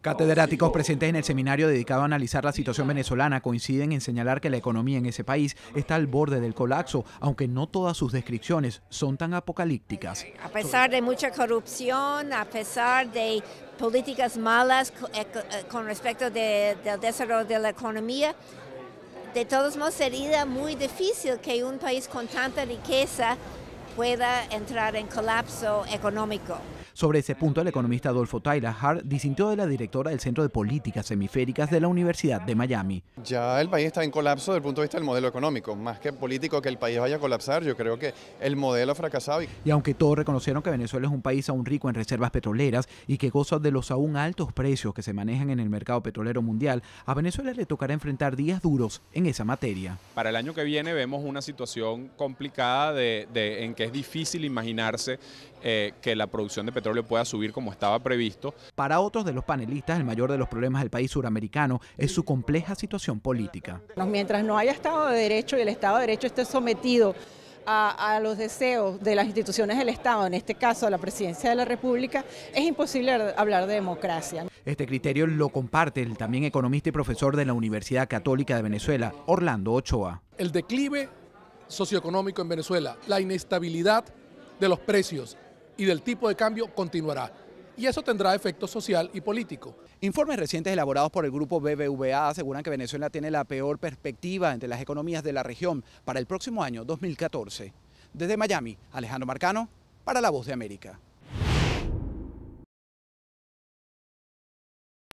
Catedráticos presentes en el seminario dedicado a analizar la situación venezolana coinciden en señalar que la economía en ese país está al borde del colapso, aunque no todas sus descripciones son tan apocalípticas. A pesar de mucha corrupción, a pesar de políticas malas eh, eh, con respecto del desarrollo de la economía, de todos modos sería muy difícil que un país con tanta riqueza pueda entrar en colapso económico. Sobre ese punto, el economista Adolfo Tyler Hart disintió de la directora del Centro de Políticas Semiféricas de la Universidad de Miami. Ya el país está en colapso desde el punto de vista del modelo económico. Más que político que el país vaya a colapsar, yo creo que el modelo ha fracasado. Y aunque todos reconocieron que Venezuela es un país aún rico en reservas petroleras y que goza de los aún altos precios que se manejan en el mercado petrolero mundial, a Venezuela le tocará enfrentar días duros en esa materia. Para el año que viene vemos una situación complicada en que es difícil imaginarse eh, que la producción de petróleo pueda subir como estaba previsto. Para otros de los panelistas, el mayor de los problemas del país suramericano es su compleja situación política. Mientras no haya Estado de Derecho y el Estado de Derecho esté sometido a, los deseos de las instituciones del Estado, en este caso a la presidencia de la República, es imposible hablar de democracia. Este criterio lo comparte el también economista y profesor de la Universidad Católica de Venezuela, Orlando Ochoa. El declive socioeconómico en Venezuela. La inestabilidad de los precios y del tipo de cambio continuará. Y eso tendrá efecto social y político. Informes recientes elaborados por el grupo BBVA aseguran que Venezuela tiene la peor perspectiva entre las economías de la región para el próximo año 2014. Desde Miami, Alejandro Marcano, para La Voz de América.